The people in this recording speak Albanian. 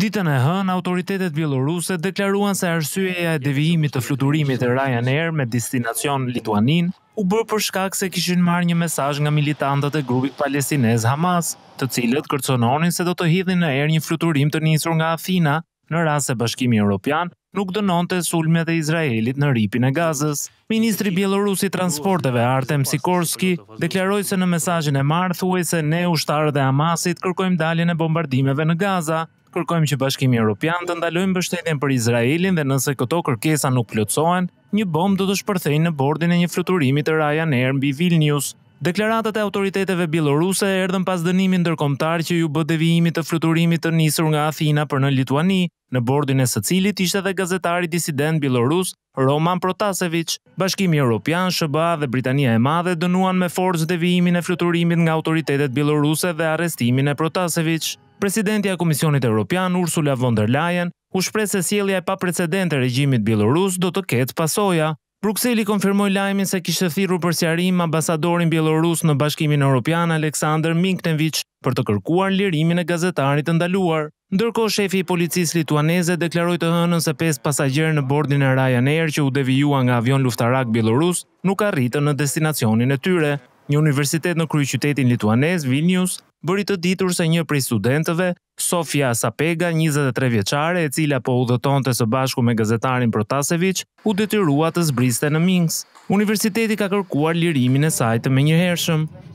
Ditën e hën, autoritetet bieloruse deklaruan se arsyeja e devijimit të fluturimit të Ryanair me destinacion Lituanin u bërë për shkak se kishin marrë një mesazh nga militantët e grupit palestinez Hamas, të cilët kërcononin se do të hidhin në erë një fluturim të nisur nga Athina në rast se Bashkimi Evropian nuk dënonte sulmet e Izraelit në ripin e Gazës. Ministri Bielorusi i Transporteve Artem Sikorski deklaroi se në mesazhin e marrë thuaj se ne ushtarët e Hamasit kërkojmë daljen e bombardimeve në Gaza, kërkojmë që Bashkimi Evropian të ndalojë mbështetjen për Izraelin dhe nëse këto kërkesa nuk plotësohen, një bombë do të shpërthejë në bordin e një fluturimi të Ryanair mbi Vilnius. Deklaratat e autoriteteve bieloruse erdhën pas dënimit ndërkombëtar që ju bë devijimit të fluturimit të nisur nga Athina për në Lituani, në bordin e së cilit ishte edhe gazetari disident bielorus Roman Protasevich. Bashkimi Evropian, SBA dhe Britania e Madhe dënuan me forcë devijimin e fluturimit nga autoritetet bieloruse dhe arrestimin e Protasevich presidentja e Komisionit Europian Ursula von der Leyen u shpre se sjellja e pa precedente regjimit Bielorus do të ketë pasoja. Bruxelli konfirmoi lajmin se kishte thirrur për sqarim ambasadorin bielorus në Bashkimin Evropian Aleksandr Minknevic për të kërkuar lirimin e gazetarit të ndaluar. Ndërkohë shefi i policisë lituaneze deklaroi të hënën se pesë pasagerë në bordin e Ryanair që u devijuan nga avion luftarak bielorus nuk arritën në destinacionin e tyre një universitet në kryë qytetin lituanez, Vilnius, bëri të ditur se një prej studentëve, Sofia Sapega, 23 vjeqare, e cila po udhëton të së bashku me gazetarin Protasevic, u detyrua të zbriste në Minx. Universiteti ka kërkuar lirimin e sajtë me një hershëm.